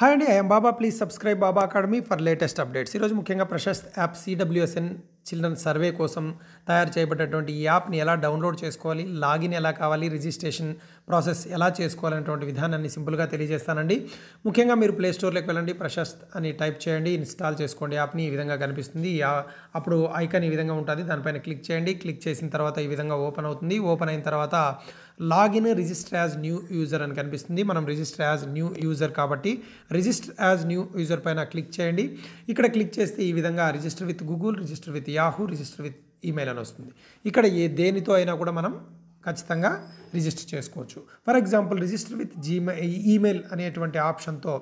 high अंडी I'm Baba please subscribe Baba academy for latest updates मुख्य प्रशस्त ऐप सीडब्ल्यूएसएन చిల్డ్రన్ సర్వే కోసం తయారు చేయబడ్డటువంటి ఈ యాప్ని ఎలా డౌన్లోడ్ చేసుకోవాలి లాగిన్ ఎలా కావాలి రిజిస్ట్రేషన్ ప్రాసెస్ ఎలా చేసుకోవాలనేటువంటి విధానాన్ని సింపుల్గా తెలియజేస్తానండి ముఖ్యంగా మీరు ప్లే స్టోర్లోకి వెళ్ళండి ప్రశస్త్ అని టైప్ చేయండి ఇన్స్టాల్ చేసుకోండి యాప్ని ఈ విధంగా కనిపిస్తుంది అప్పుడు ఐకాన్ ఈ విధంగా ఉంటుంది దానిపైన క్లిక్ చేయండి క్లిక్ చేసిన తర్వాత ఈ విధంగా ఓపెన్ అవుతుంది ఓపెన్ అయిన తర్వాత login register as new user అని కనిపిస్తుంది మనం రిజిస్టర్ యాజ్ న్యూ యూజర్ కాబట్టి రిజిస్టర్ యాజ్ న్యూ యూజర్ పైన క్లిక్ చేయండి ఇక్కడ క్లిక్ చేస్తే ఈ విధంగా register with Google register with Yahoo register with email అని వస్తుంది ఇక్కడ ఏ దేనితో అయినా కూడా మనం ఖచ్చితంగా రిజిస్టర్ చేసుకోవచ్చు for example register with Gmail email అనేటువంటి ఆప్షన్తో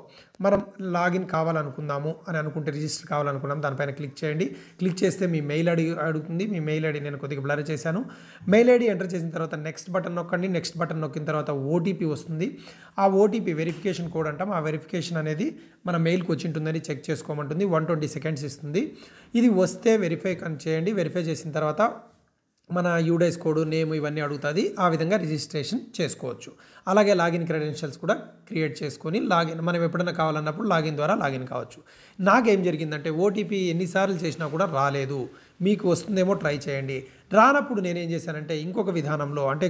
మనం లాగిన్ కావాలనుకుందాము అని అనుకుంటే రిజిస్టర్ కావాలనుకున్నాం దానిపైన క్లిక్ చేయండి క్లిక్ చేస్తే మీ మెయిల్ ఐడి అడుగుతుంది మీ మెయిల్ ఐడి నేను కొద్దిగా బ్లర్ చేశాను మెయిల్ ఐడి ఎంటర్ చేసిన తర్వాత నెక్స్ట్ బటన్ నొక్కండి నెక్స్ట్ బటన్ నొక్కిన తర్వాత ఓటీపీ వస్తుంది ఆ ఓటీపీ వెరిఫికేషన్ కోడ్ అంటాం ఆ వెరిఫికేషన్ అనేది మన మెయిల్కి వచ్చి ఉంటుందని చెక్ చేసుకోమంటుంది వన్ ట్వంటీ సెకండ్స్ ఇస్తుంది ఇది వస్తే వెరిఫై చేయండి వెరిఫై చేసిన తర్వాత మన యూడేస్ కోడ్ నేమ్ ఇవన్నీ అడుగుతుంది ఆ విధంగా రిజిస్ట్రేషన్ చేసుకోవచ్చు అలాగే లాగిన్ క్రెడెన్షియల్స్ కూడా క్రియేట్ చేసుకొని లాగిన్ మనం ఎప్పుడైనా కావాలన్నప్పుడు లాగిన్ ద్వారా లాగిన్ కావచ్చు నాకేం జరిగిందంటే ఓటీపీ ఎన్నిసార్లు చేసినా కూడా రాలేదు మీకు వస్తుందేమో ట్రై చేయండి రానప్పుడు నేనేం చేశానంటే ఇంకొక విధానంలో అంటే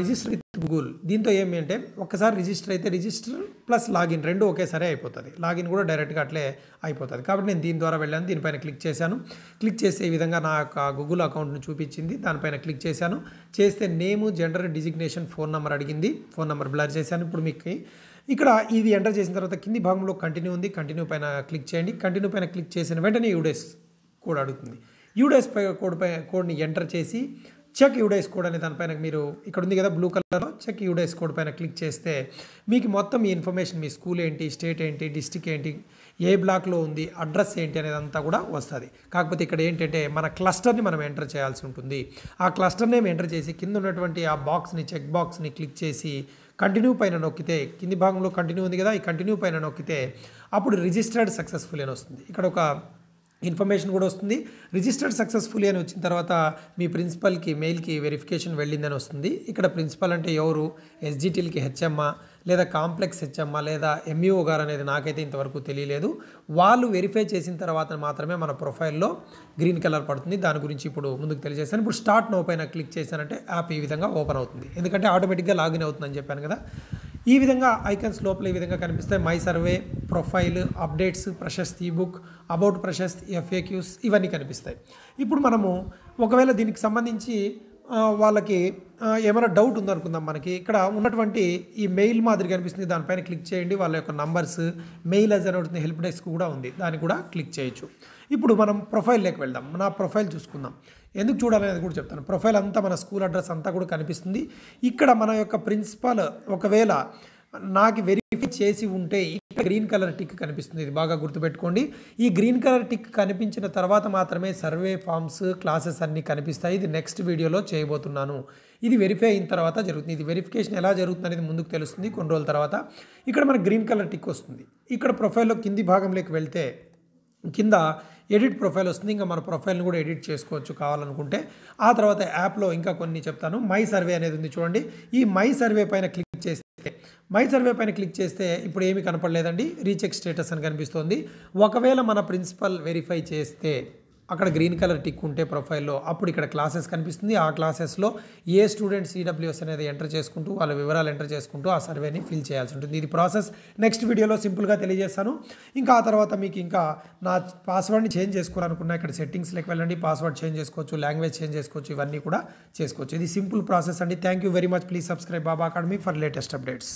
రిజిస్టర్ విత్ గూగుల్ దీంతో ఏమి అంటే ఒక్కసారి రిజిస్టర్ అయితే రిజిస్టర్ ప్లస్ లాగిన్ రెండు ఒకేసారి అయిపోతుంది లాగిన్ కూడా డైరెక్ట్గా అట్లే అయిపోతుంది కాబట్టి నేను దీని ద్వారా వెళ్ళాను దీనిపైన క్లిక్ చేశాను క్లిక్ చేసే విధంగా నా యొక్క గూగుల్ అకౌంట్ను చూపించింది దానిపైన క్లిక్ చేశాను చేస్తే name gender designation phone number అడిగింది ఫోన్ నెంబర్ బ్లర్ చేశాను ఇప్పుడు మీకు ఇక్కడ ఇది ఎంటర్ చేసిన తర్వాత కింది భాగంలో కంటిన్యూ ఉంది కంటిన్యూ పైన క్లిక్ చేయండి కంటిన్యూ పైన క్లిక్ చేసిన వెంటనే యూడేస్ కోడ్ అడుగుతుంది యూడేస్ కోడ్ పై కోడ్ని ఎంటర్ చేసి చెక్ యూడైస్ కోడ్ అనే దానిపైన మీరు ఇక్కడ ఉంది కదా బ్లూ కలర్లో చెక్ యూడైస్ కోడ్ పైన క్లిక్ చేస్తే మీకు మొత్తం ఈ ఇన్ఫర్మేషన్ మీ స్కూల్ ఏంటి స్టేట్ ఏంటి డిస్టిక్ ఏంటి ఏ బ్లాక్లో ఉంది అడ్రస్ ఏంటి అనేదంతా కూడా వస్తుంది కాకపోతే ఇక్కడ ఏంటంటే మన క్లస్టర్ని మనం ఎంటర్ చేయాల్సి ఉంటుంది ఆ క్లస్టర్ నేమ్ ఎంటర్ చేసి కింద ఉన్నటువంటి ఆ బాక్స్ని చెక్ బాక్స్ని క్లిక్ చేసి కంటిన్యూ పైన నొక్కితే కింది భాగంలో కంటిన్యూ ఉంది కదా ఈ కంటిన్యూ పైన నొక్కితే అప్పుడు రిజిస్టర్డ్ సక్సెస్ఫుల్ అని వస్తుంది ఇక్కడ ఒక ఇన్ఫర్మేషన్ కూడా వస్తుంది రిజిస్టర్డ్ సక్సెస్ఫుల్లీ అని వచ్చిన తర్వాత మీ ప్రిన్సిపల్కి మెయిల్కి వెరిఫికేషన్ వెళ్ళిందని వస్తుంది ఇక్కడ ప్రిన్సిపల్ అంటే ఎవరు ఎస్జిటీలకి హెచ్ఎమ్మ లేదా కాంప్లెక్స్ హెచ్ఎమ్మ లేదా ఎంఈఓ గారు అనేది నాకైతే ఇంతవరకు తెలియలేదు వాళ్ళు వెరిఫై చేసిన తర్వాత మాత్రమే మన ప్రొఫైల్లో గ్రీన్ కలర్ పడుతుంది దాని గురించి ఇప్పుడు ముందుకు తెలియజేస్తాను ఇప్పుడు స్టార్ట్ నో పైన క్లిక్ చేశానంటే యాప్ ఈ విధంగా ఓపెన్ అవుతుంది ఎందుకంటే ఆటోమేటిక్గా లాగిన్ అవుతుందని చెప్పాను కదా ఈ విధంగా ఐకన్స్ లోపల ఈ విధంగా కనిపిస్తాయి my survey profile updates Prashasti book about Prashasti FAQs ఇవన్నీ కనిపిస్తాయి ఇప్పుడు మనము ఒకవేళ దీనికి సంబంధించి వాళ్ళకి ఏమైనా డౌట్ ఉందనుకుందాం మనకి ఇక్కడ ఉన్నటువంటి ఈ మెయిల్ మాదిరి కనిపిస్తుంది దానిపైన క్లిక్ చేయండి వాళ్ళ యొక్క నంబర్స్ మెయిల్ అజ్ అని హెల్ప్ డెస్క్ కూడా ఉంది దాన్ని కూడా క్లిక్ చేయొచ్చు ఇప్పుడు మనం ప్రొఫైల్లోకి వెళ్దాం నా ప్రొఫైల్ చూసుకుందాం ఎందుకు చూడాలనేది కూడా చెప్తాను ప్రొఫైల్ అంతా మన స్కూల్ అడ్రస్ అంతా కూడా కనిపిస్తుంది ఇక్కడ మన యొక్క ప్రిన్సిపాల్ ఒకవేళ నాకు వెరిఫై చేసి ఉంటే గ్రీన్ కలర్ టిక్ కనిపిస్తుంది ఇది బాగా గుర్తుపెట్టుకోండి ఈ గ్రీన్ కలర్ టిక్ కనిపించిన తర్వాత మాత్రమే సర్వే ఫామ్స్ క్లాసెస్ అన్నీ కనిపిస్తాయి ఇది నెక్స్ట్ వీడియోలో చేయబోతున్నాను ఇది వెరిఫై అయిన తర్వాత జరుగుతుంది ఇది వెరిఫికేషన్ ఎలా జరుగుతుంది అనేది ముందుకు తెలుస్తుంది కొన్ని రోజుల తర్వాత ఇక్కడ మనకు గ్రీన్ కలర్ టిక్ వస్తుంది ఇక్కడ ప్రొఫైల్లో కింది భాగంలోకి వెళ్తే కింద ఎడిట్ ప్రొఫైల్ వస్తుంది ఇంకా మన ప్రొఫైల్ని కూడా ఎడిట్ చేసుకోవచ్చు కావాలనుకుంటే ఆ తర్వాత యాప్లో ఇంకా కొన్ని చెప్తాను మై సర్వే అనేది ఉంది చూడండి ఈ మై సర్వే పైన క్లిక్ చేస్తే మై సర్వే పైన క్లిక్ చేస్తే ఇప్పుడు ఏమీ కనపడలేదండి రీచెక్ స్టేటస్ అని కనిపిస్తోంది ఒకవేళ మన ప్రిన్సిపల్ వెరిఫై చేస్తే అక్కడ గ్రీన్ కలర్ టిక్ ఉంటే ప్రొఫైల్లో అప్పుడు ఇక్కడ క్లాసెస్ కనిపిస్తుంది ఆ క్లాసెస్లో ఏ స్టూడెంట్ సిడబ్ల్యూఎస్ అనేది ఎంటర్ చేసుకుంటూ వాళ్ళ వివరాలు ఎంటర్ చేసుకుంటూ ఆ సర్వేని ఫిల్ చేయాల్సి ఉంటుంది ఇది ప్రాసెస్ నెక్స్ట్ వీడియోలో సింపుల్గా తెలియజేస్తాను ఇంకా ఆ తర్వాత మీకు ఇంకా నా పాస్వర్డ్ని చేంజ్ చేసుకోవాలనుకున్నా ఇక్కడ సెట్టింగ్స్లోకి వెళ్ళండి పాస్వర్డ్ చేంజ్ చేసుకోవచ్చు లాంగ్వేజ్ చేంజ్ చేసుకోవచ్చు ఇవన్నీ కూడా చేసుకోవచ్చు ఇది సింపుల్ ప్రాసెస్ అండి thank you very much please subscribe Baba Academy for latest updates